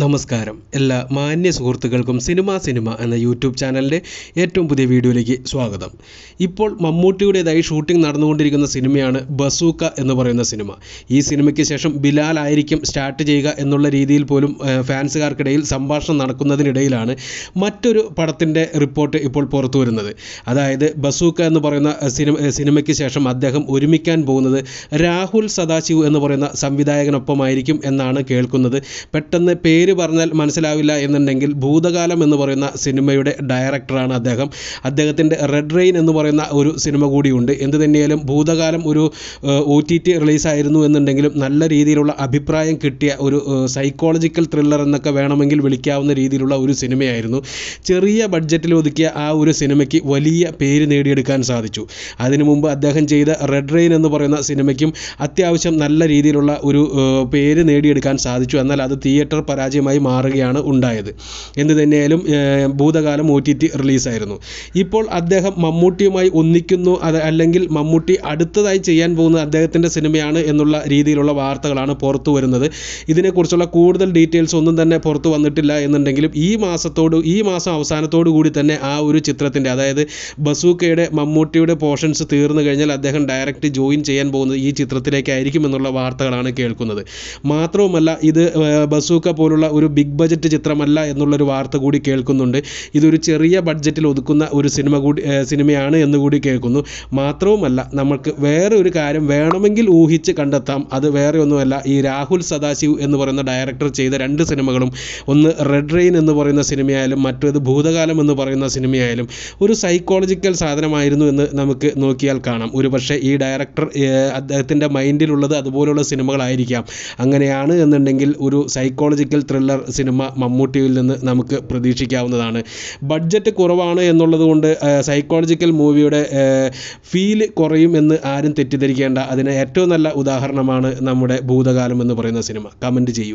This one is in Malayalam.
നമസ്കാരം എല്ലാ മാന്യ സുഹൃത്തുക്കൾക്കും സിനിമ സിനിമ എന്ന യൂട്യൂബ് ചാനലിൻ്റെ ഏറ്റവും പുതിയ വീഡിയോയിലേക്ക് സ്വാഗതം ഇപ്പോൾ മമ്മൂട്ടിയുടേതായി ഷൂട്ടിംഗ് നടന്നുകൊണ്ടിരിക്കുന്ന സിനിമയാണ് ബസൂക്ക എന്ന് പറയുന്ന സിനിമ ഈ സിനിമയ്ക്ക് ശേഷം ബിലാൽ ആയിരിക്കും സ്റ്റാർട്ട് ചെയ്യുക എന്നുള്ള രീതിയിൽ പോലും ഫാൻസുകാർക്കിടയിൽ സംഭാഷണം നടക്കുന്നതിനിടയിലാണ് മറ്റൊരു പടത്തിൻ്റെ റിപ്പോർട്ട് ഇപ്പോൾ പുറത്തു വരുന്നത് അതായത് ബസൂക്ക എന്ന് പറയുന്ന സിനിമ സിനിമയ്ക്ക് ശേഷം അദ്ദേഹം ഒരുമിക്കാൻ പോകുന്നത് രാഹുൽ സദാശിവ് എന്ന് പറയുന്ന സംവിധായകനൊപ്പമായിരിക്കും എന്നാണ് കേൾക്കുന്നത് പെട്ടെന്ന് പേര് പേര് പറഞ്ഞാൽ മനസ്സിലാവില്ല എന്നുണ്ടെങ്കിൽ ഭൂതകാലം എന്ന് പറയുന്ന സിനിമയുടെ ഡയറക്ടറാണ് അദ്ദേഹം അദ്ദേഹത്തിൻ്റെ റെഡ് റെയിൻ എന്ന് പറയുന്ന ഒരു സിനിമ കൂടിയുണ്ട് എന്ത് തന്നെയാലും ഭൂതകാലം ഒരു ഒ ടി ടി റിലീസായിരുന്നു എന്നുണ്ടെങ്കിലും നല്ല രീതിയിലുള്ള അഭിപ്രായം കിട്ടിയ ഒരു സൈക്കോളജിക്കൽ ത്രില്ലർ എന്നൊക്കെ വേണമെങ്കിൽ വിളിക്കാവുന്ന രീതിയിലുള്ള ഒരു സിനിമയായിരുന്നു ചെറിയ ബഡ്ജറ്റിൽ ഒതുക്കിയ ആ ഒരു സിനിമയ്ക്ക് വലിയ പേര് നേടിയെടുക്കാൻ സാധിച്ചു അതിനു മുമ്പ് അദ്ദേഹം ചെയ്ത റെഡ് റെയിൻ എന്ന് പറയുന്ന സിനിമയ്ക്കും അത്യാവശ്യം നല്ല രീതിയിലുള്ള ഒരു പേര് നേടിയെടുക്കാൻ സാധിച്ചു എന്നാൽ അത് തിയേറ്റർ പരാജയം രാജ്യമായി മാറുകയാണ് ഉണ്ടായത് എന്ത് തന്നെയായാലും ഭൂതകാലം ഒ ടി ടി റിലീസായിരുന്നു ഇപ്പോൾ അദ്ദേഹം മമ്മൂട്ടിയുമായി ഒന്നിക്കുന്നു അത് അല്ലെങ്കിൽ മമ്മൂട്ടി അടുത്തതായി ചെയ്യാൻ പോകുന്ന അദ്ദേഹത്തിൻ്റെ സിനിമയാണ് എന്നുള്ള രീതിയിലുള്ള വാർത്തകളാണ് പുറത്തു വരുന്നത് ഇതിനെക്കുറിച്ചുള്ള കൂടുതൽ ഡീറ്റെയിൽസ് ഒന്നും തന്നെ പുറത്തു വന്നിട്ടില്ല എന്നുണ്ടെങ്കിലും ഈ മാസത്തോട് ഈ മാസം അവസാനത്തോടു കൂടി തന്നെ ആ ഒരു ചിത്രത്തിൻ്റെ അതായത് ബസൂക്കയുടെ മമ്മൂട്ടിയുടെ പോർഷൻസ് തീർന്നു കഴിഞ്ഞാൽ അദ്ദേഹം ഡയറക്റ്റ് ജോയിൻ ചെയ്യാൻ പോകുന്നത് ഈ ചിത്രത്തിലേക്കായിരിക്കും എന്നുള്ള വാർത്തകളാണ് കേൾക്കുന്നത് മാത്രവുമല്ല ഇത് ബസൂക്ക പോലുള്ള പോലുള്ള ഒരു ബിഗ് ബജറ്റ് ചിത്രമല്ല എന്നുള്ളൊരു വാർത്ത കൂടി കേൾക്കുന്നുണ്ട് ഇതൊരു ചെറിയ ബഡ്ജറ്റിൽ ഒതുക്കുന്ന ഒരു സിനിമ കൂടി സിനിമയാണ് എന്ന് കൂടി കേൾക്കുന്നു മാത്രവുമല്ല നമുക്ക് വേറെ ഒരു കാര്യം വേണമെങ്കിൽ ഊഹിച്ച് കണ്ടെത്താം അത് വേറെ ഒന്നുമല്ല ഈ രാഹുൽ സദാശിവ് എന്ന് പറയുന്ന ഡയറക്ടർ ചെയ്ത രണ്ട് സിനിമകളും ഒന്ന് റെഡ് റെയിൻ എന്ന് പറയുന്ന സിനിമയായാലും മറ്റേത് ഭൂതകാലം എന്ന് പറയുന്ന സിനിമയായാലും ഒരു സൈക്കോളജിക്കൽ സാധനമായിരുന്നു എന്ന് നമുക്ക് നോക്കിയാൽ കാണാം ഒരുപക്ഷെ ഈ ഡയറക്ടർ അദ്ദേഹത്തിൻ്റെ മൈൻഡിലുള്ളത് അതുപോലുള്ള സിനിമകളായിരിക്കാം അങ്ങനെയാണ് എന്നുണ്ടെങ്കിൽ ഒരു സൈക്കോളജിക്കൽ ത്രില്ലർ സിനിമ മമ്മൂട്ടിയിൽ നിന്ന് നമുക്ക് പ്രതീക്ഷിക്കാവുന്നതാണ് ബഡ്ജറ്റ് കുറവാണ് എന്നുള്ളത് കൊണ്ട് സൈക്കോളജിക്കൽ മൂവിയുടെ ഫീൽ കുറയും എന്ന് ആരും തെറ്റിദ്ധരിക്കേണ്ട അതിന് ഏറ്റവും നല്ല ഉദാഹരണമാണ് നമ്മുടെ ഭൂതകാലം എന്ന് പറയുന്ന സിനിമ കമൻറ്റ് ചെയ്യൂ